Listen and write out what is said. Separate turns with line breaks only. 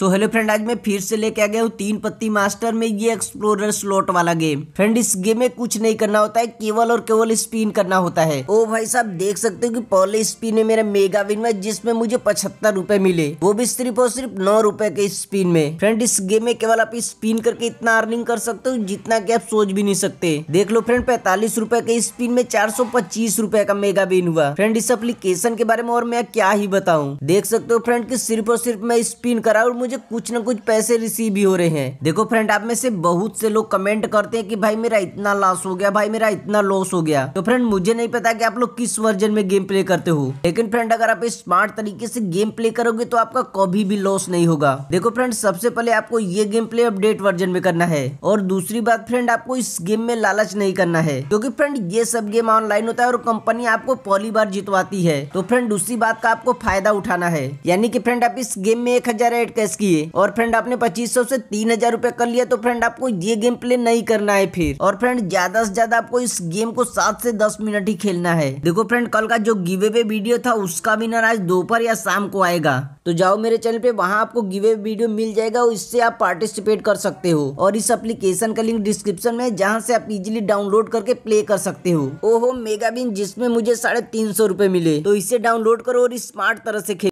so hello friend आज मैं फिर से लेके आ गया हूँ तीन पत्ती मास्टर में ये एक्सप्लोरर स्लॉट वाला गेम फ्रेंड इस गेम में कुछ नहीं करना होता है केवल और केवल स्पिन करना होता है ओ भाई साहब देख सकते हो कि पहले स्पिन में मेरा मेगा विन में जिसमें मुझे पचहत्तर रूपए मिले वो भी सिर्फ और सिर्फ नौ रूपए के स्पिन में फ्रेंड इस गेम में केवल आप स्पिन करके इतना अर्निंग कर सकते हो जितना की आप सोच भी नहीं सकते देख लो फ्रेंड पैतालीस रूपए के स्पिन में चार सौ पच्चीस रूपए का मेगा विन हुआ फ्रेंड इस एप्लीकेशन के बारे में और मैं क्या ही बताऊँ देख सकते हो फ्रेंड की सिर्फ और सिर्फ मैं स्पिन करा और मुझे मुझे कुछ ना कुछ पैसे रिसीव ही हो रहे हैं देखो फ्रेंड आप में से बहुत से लोग कमेंट करते हैं कि भाई मेरा इतना लॉस हो गया भाई मेरा इतना लॉस हो गया तो फ्रेंड मुझे नहीं पता कि आप लोग किस वर्जन में गेम प्ले करते हो लेकिन फ्रेंड अगर आप स्मार्ट तरीके से गेम प्ले करोगे तो आपका कभी भी लॉस नहीं होगा देखो फ्रेंड सबसे पहले आपको ये गेम प्ले अपडेट वर्जन में करना है और दूसरी बात फ्रेंड आपको इस गेम में लालच नहीं करना है क्योंकि फ्रेंड ये सब गेम ऑनलाइन होता है और कंपनी आपको पहली बार जितवाती है तो फ्रेंड उसी बात का आपको फायदा उठाना है यानी कि फ्रेंड आप इस गेम में एक हजार एड कैश किए और फ्रेंड आपने पच्चीस सौ से तीन हजार रुपए कर लिया तो फ्रेंड आपको ये गेम प्ले नहीं करना है फिर और फ्रेंड ज्यादा से ज्यादा आपको इस गेम को सात से दस मिनट ही खेलना है देखो फ्रेंड कल का जो गिवे पे वीडियो था उसका विनर आज दोपहर या शाम को आएगा तो जाओ मेरे चैनल पे वहाँ आपको गिवे वीडियो मिल जाएगा इससे आप पार्टिसिपेट कर सकते हो और इस एप्लीकेशन का लिंक डिस्क्रिप्शन में जहाँ से आप इजिली डाउनलोड करके प्ले कर सकते हो ओहो मेगा जिसमें मुझे साढ़े तीन सौ रूपए मिले तो इसे डाउनलोड करो और स्मार्ट तरह से